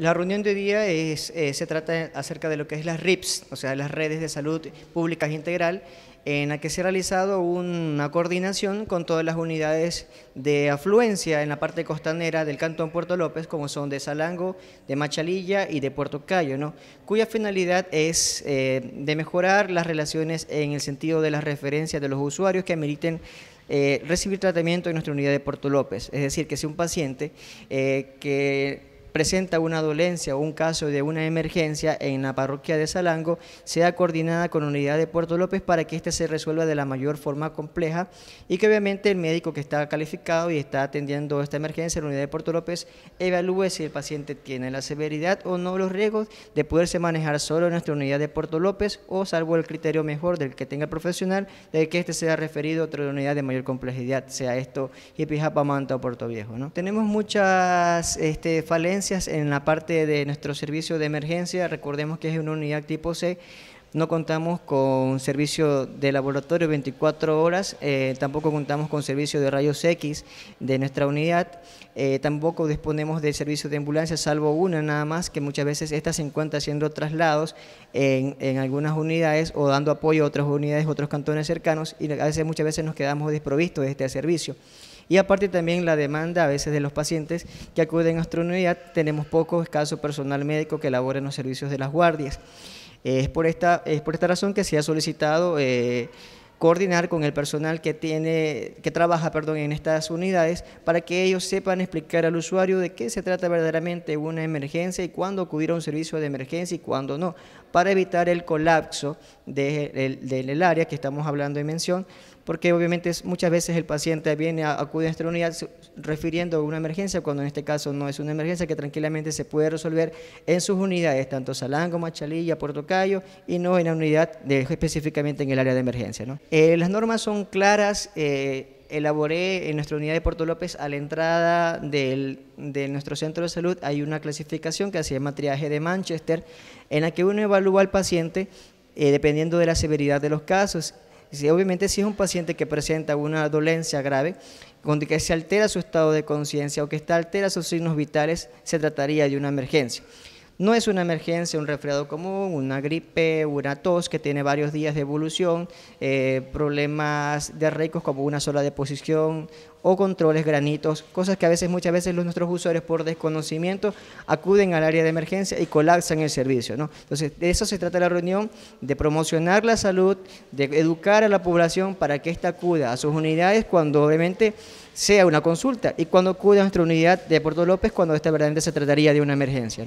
La reunión de hoy día eh, se trata acerca de lo que es las RIPS, o sea, las redes de salud públicas integral, en la que se ha realizado una coordinación con todas las unidades de afluencia en la parte costanera del Cantón Puerto López, como son de Salango, de Machalilla y de Puerto Cayo, ¿no? cuya finalidad es eh, de mejorar las relaciones en el sentido de las referencias de los usuarios que ameriten eh, recibir tratamiento en nuestra unidad de Puerto López. Es decir, que si un paciente que presenta una dolencia o un caso de una emergencia en la parroquia de Salango, sea coordinada con la unidad de Puerto López para que éste se resuelva de la mayor forma compleja y que obviamente el médico que está calificado y está atendiendo esta emergencia en la unidad de Puerto López evalúe si el paciente tiene la severidad o no los riesgos de poderse manejar solo en nuestra unidad de Puerto López o salvo el criterio mejor del que tenga el profesional de que éste sea referido a otra unidad de mayor complejidad, sea esto Jipijapa, Manta o Puerto Viejo. ¿no? Tenemos muchas este, falencias en la parte de nuestro servicio de emergencia, recordemos que es una unidad tipo C, no contamos con servicio de laboratorio 24 horas, eh, tampoco contamos con servicio de rayos X de nuestra unidad, eh, tampoco disponemos de servicio de ambulancia, salvo una nada más, que muchas veces esta se encuentra haciendo traslados en, en, algunas unidades o dando apoyo a otras unidades, otros cantones cercanos, y a veces muchas veces nos quedamos desprovistos de este servicio. Y aparte también la demanda a veces de los pacientes que acuden a nuestra unidad, tenemos poco escaso personal médico que elabore en los servicios de las guardias. Es por esta, es por esta razón que se ha solicitado eh, coordinar con el personal que tiene, que trabaja perdón, en estas unidades para que ellos sepan explicar al usuario de qué se trata verdaderamente una emergencia y cuándo acudir a un servicio de emergencia y cuándo no, para evitar el colapso del área que estamos hablando de mención porque obviamente es, muchas veces el paciente viene a acudir a nuestra unidad refiriendo a una emergencia, cuando en este caso no es una emergencia que tranquilamente se puede resolver en sus unidades, tanto Salango, Machalilla, Cayo, y no en la unidad específicamente en el área de emergencia. Eh, las normas son claras. Eh, elaboré en nuestra unidad de Puerto López a la entrada de nuestro centro de salud hay una clasificación que se llama triaje de Manchester en la que uno evalúa al paciente eh, dependiendo de la severidad de los casos obviamente si es un paciente que presenta una dolencia grave, donde que se altera su estado de conciencia o que está altera sus signos vitales, se trataría de una emergencia. No es una emergencia, un resfriado común, una gripe, una tos que tiene varios días de evolución, eh, problemas de ricos como una sola deposición o controles, granitos, cosas que a veces, muchas veces los nuestros usuarios por desconocimiento acuden al área de emergencia y colapsan el servicio. ¿no? Entonces, de eso se trata la reunión, de promocionar la salud, de educar a la población para que ésta acuda a sus unidades cuando obviamente sea una consulta y cuando acude a nuestra unidad de Puerto López cuando esta verdaderamente se trataría de una emergencia.